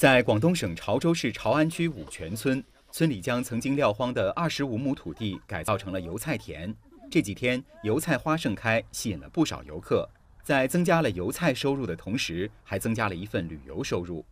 在广东省潮州市潮安区五泉村，村里将曾经撂荒的二十五亩土地改造成了油菜田。这几天，油菜花盛开，吸引了不少游客。在增加了油菜收入的同时，还增加了一份旅游收入。